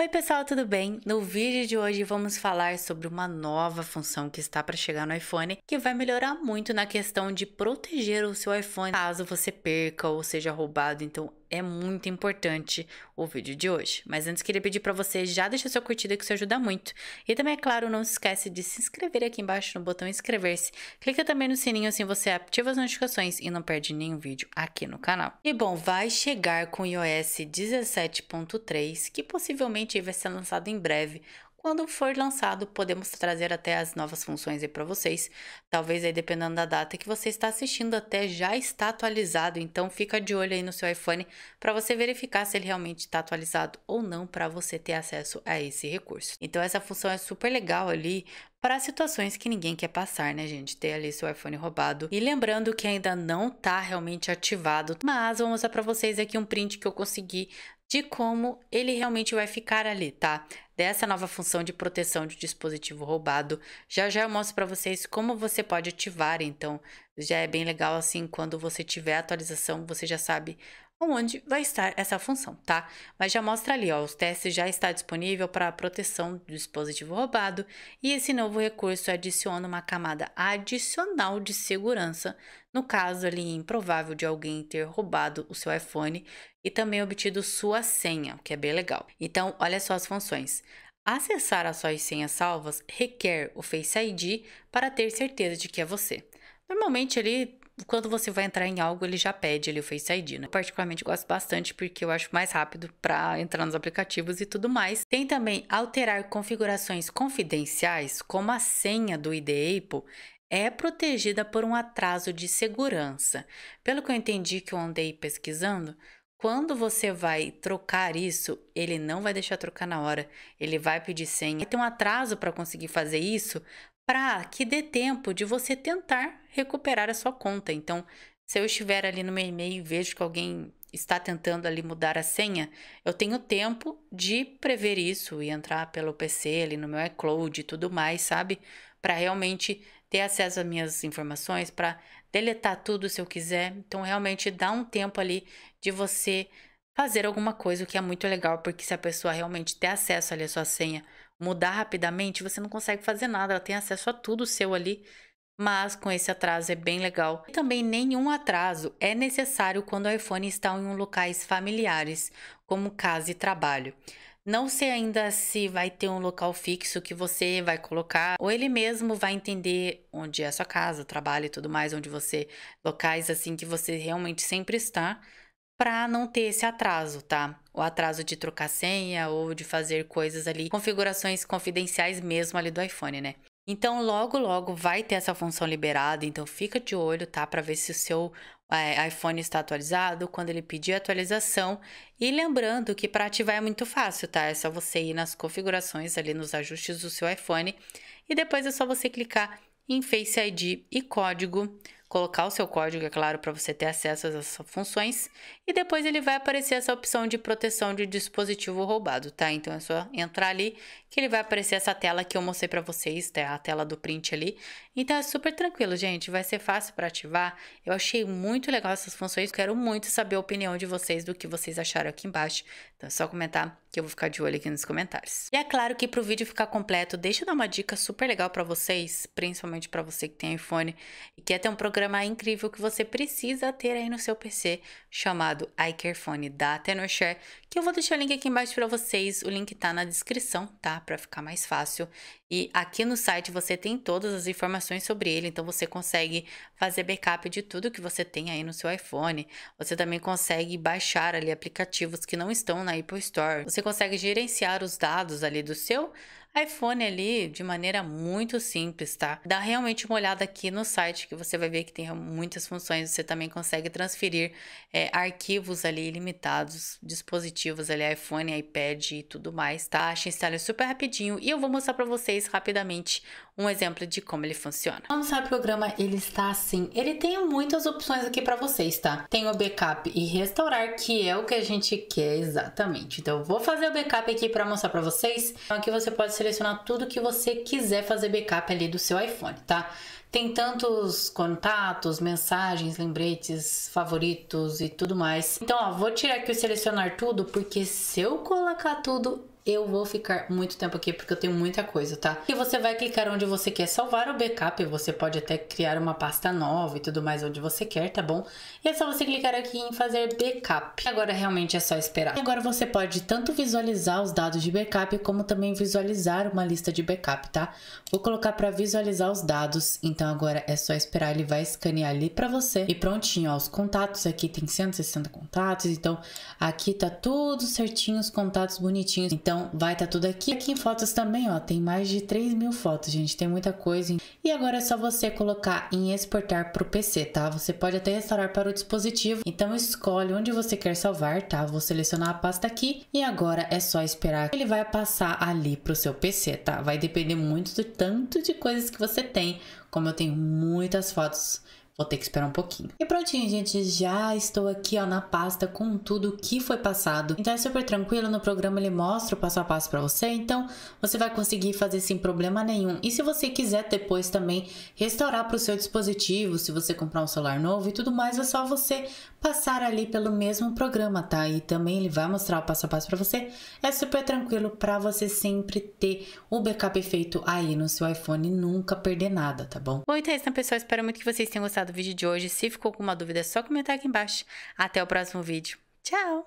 Oi pessoal, tudo bem? No vídeo de hoje vamos falar sobre uma nova função que está para chegar no iPhone que vai melhorar muito na questão de proteger o seu iPhone caso você perca ou seja roubado. Então é muito importante o vídeo de hoje. Mas antes queria pedir para você já deixar sua curtida que isso ajuda muito. E também, é claro, não se esquece de se inscrever aqui embaixo no botão inscrever-se. Clica também no sininho assim você ativa as notificações e não perde nenhum vídeo aqui no canal. E bom, vai chegar com o iOS 17.3, que possivelmente vai ser lançado em breve, quando for lançado, podemos trazer até as novas funções aí para vocês. Talvez aí dependendo da data que você está assistindo, até já está atualizado. Então fica de olho aí no seu iPhone para você verificar se ele realmente está atualizado ou não para você ter acesso a esse recurso. Então essa função é super legal ali para situações que ninguém quer passar, né, gente? Ter ali seu iPhone roubado. E lembrando que ainda não tá realmente ativado, mas vou mostrar para vocês aqui um print que eu consegui de como ele realmente vai ficar ali, tá? Dessa nova função de proteção de dispositivo roubado. Já já eu mostro para vocês como você pode ativar, então já é bem legal assim, quando você tiver atualização, você já sabe onde vai estar essa função, tá? Mas já mostra ali, ó, os testes já está disponível para a proteção do dispositivo roubado e esse novo recurso adiciona uma camada adicional de segurança, no caso ali improvável de alguém ter roubado o seu iPhone e também obtido sua senha, o que é bem legal. Então, olha só as funções. Acessar as suas senhas salvas requer o Face ID para ter certeza de que é você. Normalmente ele, quando você vai entrar em algo, ele já pede ali o Face ID, né? Eu particularmente gosto bastante porque eu acho mais rápido para entrar nos aplicativos e tudo mais. Tem também alterar configurações confidenciais, como a senha do ID Apple, é protegida por um atraso de segurança. Pelo que eu entendi que eu andei pesquisando, quando você vai trocar isso, ele não vai deixar trocar na hora. Ele vai pedir senha. Tem um atraso para conseguir fazer isso, para que dê tempo de você tentar recuperar a sua conta. Então, se eu estiver ali no meu e-mail e vejo que alguém está tentando ali mudar a senha, eu tenho tempo de prever isso e entrar pelo PC, ali no meu iCloud e tudo mais, sabe? Para realmente ter acesso às minhas informações, para deletar tudo se eu quiser. Então, realmente dá um tempo ali de você fazer alguma coisa, o que é muito legal, porque se a pessoa realmente ter acesso ali à sua senha mudar rapidamente, você não consegue fazer nada, ela tem acesso a tudo seu ali, mas com esse atraso é bem legal. E também nenhum atraso é necessário quando o iPhone está em locais familiares, como casa e trabalho. Não sei ainda se vai ter um local fixo que você vai colocar, ou ele mesmo vai entender onde é a sua casa, trabalho e tudo mais, onde você locais assim que você realmente sempre está para não ter esse atraso, tá? O atraso de trocar senha ou de fazer coisas ali, configurações confidenciais mesmo ali do iPhone, né? Então, logo, logo vai ter essa função liberada, então fica de olho, tá? Para ver se o seu é, iPhone está atualizado, quando ele pedir atualização. E lembrando que para ativar é muito fácil, tá? É só você ir nas configurações ali nos ajustes do seu iPhone e depois é só você clicar em Face ID e código colocar o seu código, é claro, para você ter acesso a essas funções, e depois ele vai aparecer essa opção de proteção de dispositivo roubado, tá? Então é só entrar ali que ele vai aparecer essa tela que eu mostrei para vocês, tá? A tela do print ali. Então é super tranquilo, gente, vai ser fácil para ativar. Eu achei muito legal essas funções, quero muito saber a opinião de vocês do que vocês acharam aqui embaixo. Então é só comentar que eu vou ficar de olho aqui nos comentários. E é claro que para o vídeo ficar completo, deixa eu dar uma dica super legal para vocês, principalmente para você que tem iPhone e quer ter um programa incrível que você precisa ter aí no seu PC, chamado iCareFone da Tenorshare, que eu vou deixar o link aqui embaixo para vocês, o link tá na descrição, tá? Para ficar mais fácil. E aqui no site você tem todas as informações sobre ele, então você consegue fazer backup de tudo que você tem aí no seu iPhone. Você também consegue baixar ali aplicativos que não estão na Apple Store. Você você consegue gerenciar os dados ali do seu iPhone ali de maneira muito simples, tá? Dá realmente uma olhada aqui no site que você vai ver que tem muitas funções. Você também consegue transferir é, arquivos ali ilimitados, dispositivos ali, iPhone, iPad e tudo mais, tá? Acha instala super rapidinho e eu vou mostrar para vocês rapidamente um exemplo de como ele funciona. Vamos mostrar o programa, ele está assim. Ele tem muitas opções aqui para vocês, tá? Tem o backup e restaurar, que é o que a gente quer exatamente. Então, eu vou fazer o backup aqui para mostrar para vocês. Então, aqui você pode selecionar tudo que você quiser fazer backup ali do seu iPhone, tá? Tem tantos contatos, mensagens, lembretes, favoritos e tudo mais. Então, ó, vou tirar aqui o selecionar tudo, porque se eu colocar tudo, eu vou ficar muito tempo aqui porque eu tenho muita coisa, tá? E você vai clicar onde você quer salvar o backup, você pode até criar uma pasta nova e tudo mais onde você quer, tá bom? E é só você clicar aqui em fazer backup. Agora realmente é só esperar. E agora você pode tanto visualizar os dados de backup como também visualizar uma lista de backup, tá? Vou colocar para visualizar os dados, então então agora é só esperar, ele vai escanear ali para você. E prontinho, ó, os contatos aqui tem 160 contatos, então aqui tá tudo certinho, os contatos bonitinhos. Então vai tá tudo aqui. Aqui em fotos também, ó, tem mais de 3 mil fotos, gente, tem muita coisa. E agora é só você colocar em exportar pro PC, tá? Você pode até restaurar para o dispositivo. Então escolhe onde você quer salvar, tá? Vou selecionar a pasta aqui e agora é só esperar. Ele vai passar ali pro seu PC, tá? Vai depender muito do tanto de coisas que você tem como eu tenho muitas fotos, vou ter que esperar um pouquinho. E prontinho, gente, já estou aqui ó, na pasta com tudo que foi passado. Então é super tranquilo, no programa ele mostra o passo a passo para você, então você vai conseguir fazer sem problema nenhum. E se você quiser depois também restaurar para o seu dispositivo, se você comprar um celular novo e tudo mais, é só você passar ali pelo mesmo programa, tá? E também ele vai mostrar o passo a passo para você. É super tranquilo para você sempre ter o backup feito aí no seu iPhone e nunca perder nada, tá bom? Bom, então é isso, né, pessoal. Espero muito que vocês tenham gostado do vídeo de hoje. Se ficou alguma dúvida, é só comentar aqui embaixo. Até o próximo vídeo. Tchau!